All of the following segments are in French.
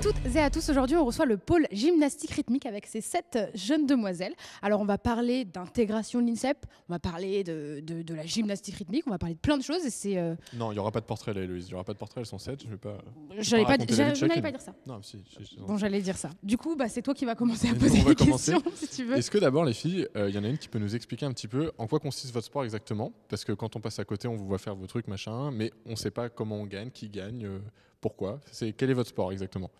toutes et à tous, aujourd'hui on reçoit le pôle gymnastique rythmique avec ces sept jeunes demoiselles. Alors on va parler d'intégration de l'INSEP, on va parler de, de, la gymnastique rythmique, on va parler de plein de choses et c'est... Euh, non, il n'y aura pas de portrait là Héloïse, il n'y aura pas de portrait, elles sont sept, je vais pas... dire ça. Non, si, bon, j'allais dire ça. Du coup, bah, c'est toi qui vas commencer à poser les questions si tu veux. Est-ce que d'abord les filles, euh, il y en a une qui peut nous expliquer un petit peu en quoi consiste votre sport exactement Parce que quand on passe à côté, on vous voit faire vos trucs, machin, mais on ne sait pas comment on gagne, qui gagne, euh, pourquoi. C'est Quel est votre sport exactement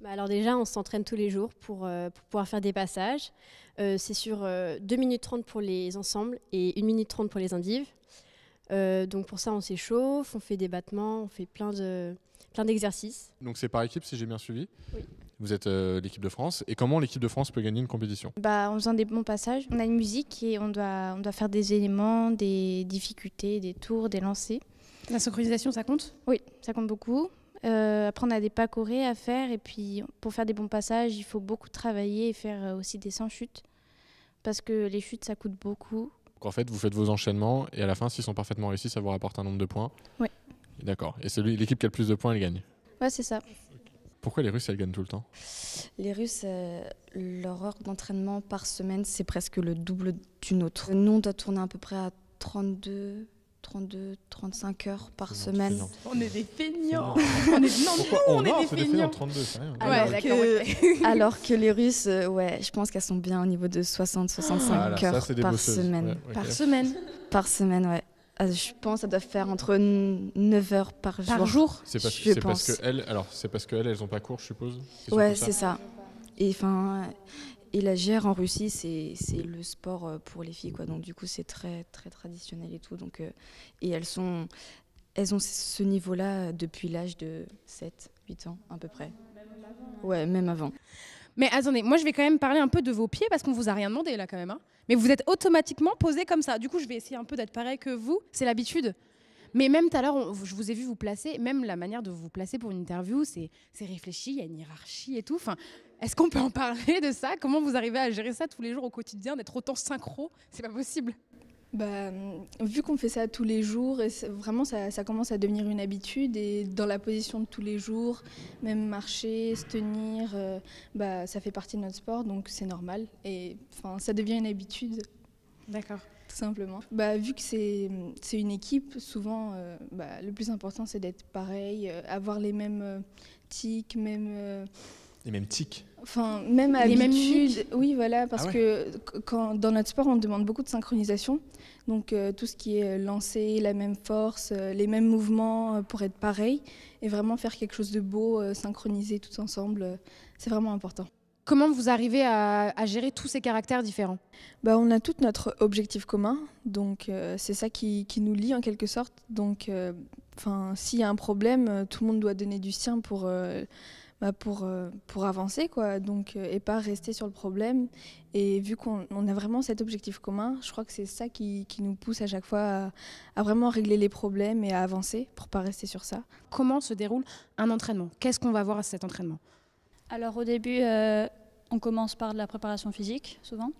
bah, alors déjà, on s'entraîne tous les jours pour, euh, pouvoir faire des passages. Euh, c'est sur 2 euh, minutes 30 pour les ensembles et 1 minute 30 pour les indives. donc pour ça, on s'échauffe, on fait des battements, on fait plein de plein d'exercices. Donc c'est par équipe, si j'ai bien suivi. Oui. Vous êtes l'équipe de France. Et comment l'équipe de France peut gagner une compétition bah, En faisant des bons passages. On a une musique et on doit, on doit faire des éléments, des difficultés, des tours, des lancers. La synchronisation, ça compte Oui, ça compte beaucoup. Euh, après, on a des pas à faire. Et puis, pour faire des bons passages, il faut beaucoup travailler et faire euh, aussi des sans chutes. Parce que les chutes, ça coûte beaucoup. en fait, vous faites vos enchaînements. Et à la fin, s'ils sont parfaitement réussis, ça vous rapporte un nombre de points. Oui. D'accord. Et c'est l'équipe qui a le plus de points, elle gagne. Oui, c'est ça. Pourquoi les Russes, elles gagnent tout le temps Les Russes, euh, leur heure d'entraînement par semaine, c'est presque le double d'une autre. Nous, on doit tourner à peu près à 32 32, 35 heures par semaine. On est des feignants. on est, non, Pourquoi on, on, est, des, fainéants feignants. 32, ça. Alors, que... alors, que... les Russes, euh, ouais, je pense qu'elles sont bien au niveau de 60, 65 ah, heures par, semaine. par semaine. Par semaine. ouais. Euh, je pense qu'elles doivent faire entre 9 heures par, jour. c'est parce, alors c'est parce qu'elles, elles ont pas cours, je suppose. Ouais, c'est ça. Et enfin, et la gère en Russie, c'est le sport euh, pour les filles, quoi. Donc du coup, c'est très très traditionnel et tout. Donc euh, et elles sont elles ont ce niveau-là euh, depuis l'âge de 7, 8 ans à peu près. Même avant. Ouais, même avant. Mais attendez, moi je vais quand même parler un peu de vos pieds parce qu'on vous a rien demandé là quand même. Hein. Mais vous êtes automatiquement posé comme ça. Du coup, je vais essayer un peu d'être pareil que vous. C'est l'habitude. Mais même tout à l'heure, je vous ai vu vous placer, même la manière de vous placer pour une interview, c'est réfléchi, il y a une hiérarchie et tout. Enfin, Est-ce qu'on peut en parler de ça Comment vous arrivez à gérer ça tous les jours au quotidien, d'être autant synchro C'est pas possible. Bah, vu qu'on fait ça tous les jours, et vraiment ça, commence à devenir une habitude et dans la position de tous les jours, même marcher, se tenir, euh, bah, ça fait partie de notre sport donc c'est normal et ça devient une habitude. D'accord. Tout simplement. Bah, vu que c'est une équipe, souvent, euh, bah, le plus important, c'est d'être pareil, euh, avoir les mêmes euh, tics, même... Les mêmes tics Enfin, même les habitudes. oui, voilà, parce ah que quand, dans notre sport, on demande beaucoup de synchronisation. Donc, tout ce qui est lancé, la même force, les mêmes mouvements pour être pareil et vraiment faire quelque chose de beau, synchroniser tout ensemble, c'est vraiment important. Comment vous arrivez à, gérer tous ces caractères différents bah, On a tout notre objectif commun, donc euh, c'est ça qui, nous lie en quelque sorte. Donc euh, s'il y a un problème, euh, tout le monde doit donner du sien pour, bah, pour, avancer quoi, donc, et pas rester sur le problème. Et vu qu'on a vraiment cet objectif commun, je crois que c'est ça qui, nous pousse à chaque fois à, vraiment régler les problèmes et à avancer pour pas rester sur ça. Comment se déroule un entraînement Qu'est-ce qu'on va voir à cet entraînement alors au début, euh, on commence par de la préparation physique, souvent.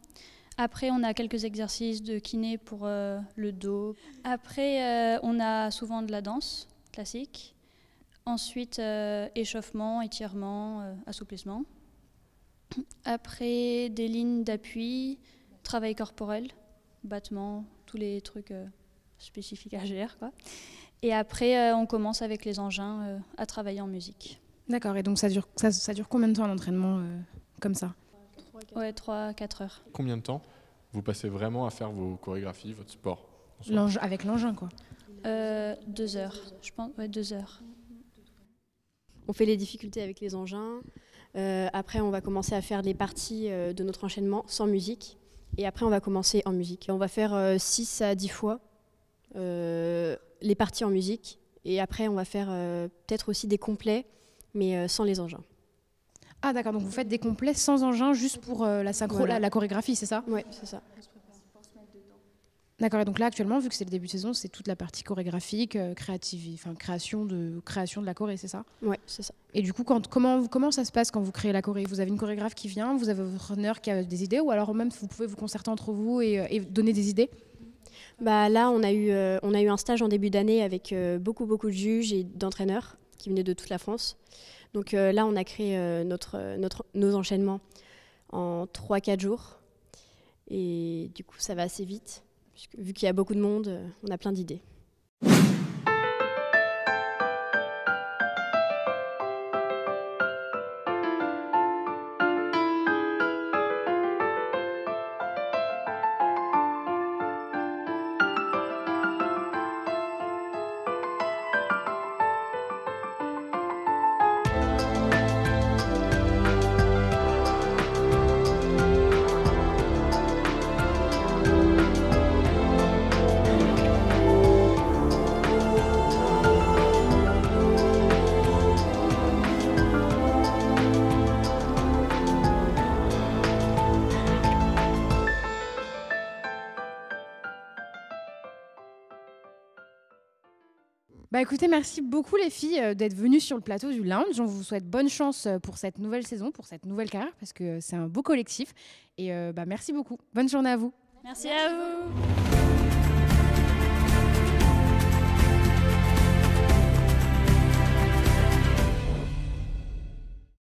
Après, on a quelques exercices de kiné pour euh, le dos. Après, euh, on a souvent de la danse classique. Ensuite, échauffement, étirement, assouplissement. Après, des lignes d'appui, travail corporel, battement, tous les trucs spécifiques à GR. Et après, on commence avec les engins à travailler en musique. D'accord, et donc ça dure, ça, dure combien de temps un entraînement euh, comme ça Ouais, 3-4 heures. Combien de temps vous passez vraiment à faire vos chorégraphies, votre sport Avec l'engin, quoi euh, Deux heures, je pense. Ouais, deux heures. On fait les difficultés avec les engins. Euh, après, on va commencer à faire les parties euh, de notre enchaînement sans musique. Et après, on va commencer en musique. On va faire 6 à 10 fois les parties en musique. Et après, on va faire peut-être aussi des complets mais euh, sans les engins. Ah d'accord, donc vous faites des complets sans engins juste pour euh, la la, chorégraphie, c'est ça Oui, c'est ça. D'accord, et donc là actuellement, vu que c'est le début de saison, c'est toute la partie chorégraphique, euh, créative, enfin création de, création de la choré, c'est ça Oui, c'est ça. Et du coup, quand, comment, comment ça se passe quand vous créez la choré Vous avez une chorégraphe qui vient, vous avez votre entraîneur qui a des idées, ou alors même vous pouvez vous concerter entre vous et, donner des idées bah, Là, on a, eu, on a eu un stage en début d'année avec beaucoup, beaucoup de juges et d'entraîneurs qui venaient de toute la France. Donc euh, là, on a créé euh, notre, euh, notre, nos enchaînements en 3-4 jours. Et du coup, ça va assez vite, puisque, vu qu'il y a beaucoup de monde, on a plein d'idées. Bah écoutez, merci beaucoup les filles euh, d'être venues sur le plateau du Lounge. On vous souhaite bonne chance euh, pour cette nouvelle saison, pour cette nouvelle carrière, parce que euh, c'est un beau collectif. Et bah merci beaucoup. Bonne journée à vous. Merci, merci à vous.